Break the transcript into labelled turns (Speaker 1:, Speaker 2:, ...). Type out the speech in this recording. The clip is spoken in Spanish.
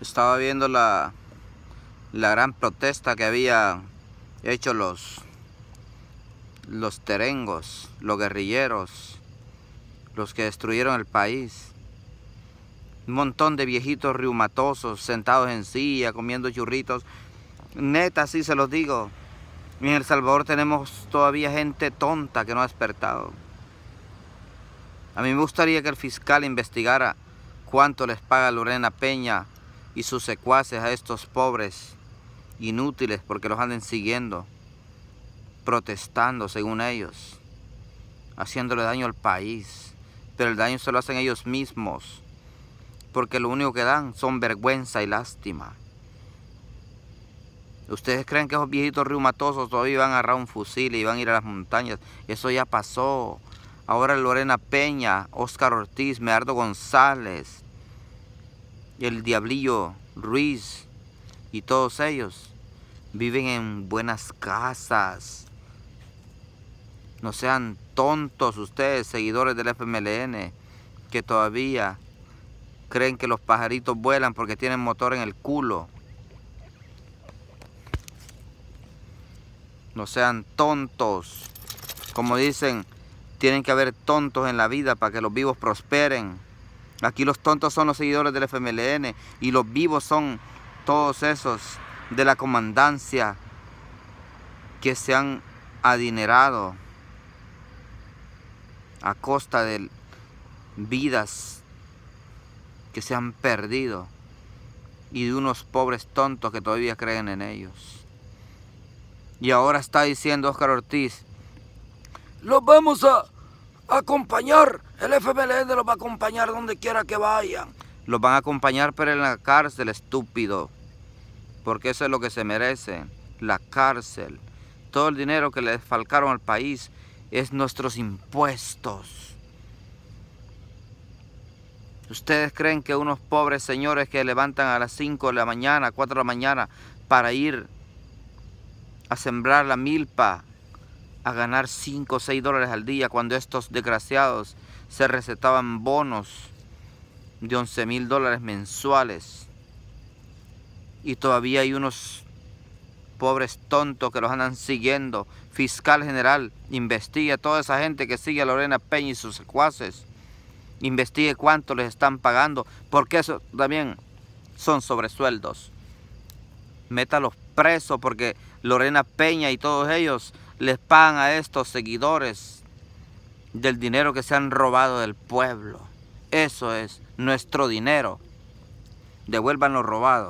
Speaker 1: estaba viendo la, gran protesta que había hecho los, los terengos, los guerrilleros, los que destruyeron el país. Un montón de viejitos reumatosos, sentados en silla, comiendo churritos. Neta, sí se los digo. En El Salvador tenemos todavía gente tonta que no ha despertado. A mí me gustaría que el fiscal investigara cuánto les paga Lorena Peña y sus secuaces a estos pobres inútiles porque los anden siguiendo, protestando según ellos, haciéndole daño al país, pero el daño se lo hacen ellos mismos, porque lo único que dan son vergüenza y lástima. ¿Ustedes creen que esos viejitos reumatosos todavía van a agarrar un fusil y van a ir a las montañas? Eso ya pasó. Ahora Lorena Peña, Oscar Ortiz, Meardo González, el Diablillo Ruiz y todos ellos viven en buenas casas. No sean tontos ustedes, seguidores del FMLN, que todavía creen que los pajaritos vuelan porque tienen motor en el culo. No sean tontos. Como dicen, tienen que haber tontos en la vida para que los vivos prosperen. Aquí los tontos son los seguidores del FMLN y los vivos son todos esos de la comandancia que se han adinerado a costa de vidas que se han perdido y de unos pobres tontos que todavía creen en ellos. Y ahora está diciendo Oscar Ortiz, los vamos a, acompañar. El FMLN los va a acompañar donde quiera que vayan. Los van a acompañar, pero en la cárcel, estúpido. Porque eso es lo que se merece, la cárcel. Todo el dinero que le falcaron al país es nuestros impuestos. ¿Ustedes creen que unos pobres señores que levantan a las 5 de la mañana, 4 de la mañana, para ir a sembrar la milpa, a ganar 5 o 6 dólares al día cuando estos desgraciados se recetaban bonos de 11 mil dólares mensuales. Y todavía hay unos pobres tontos que los andan siguiendo. Fiscal general, investigue a toda esa gente que sigue a Lorena Peña y sus secuaces. Investigue cuánto les están pagando, porque eso también son sobresueldos. Métalos presos porque Lorena Peña y todos ellos les pagan a estos seguidores del dinero que se han robado del pueblo. Eso es nuestro dinero. Devuélvanlo robado.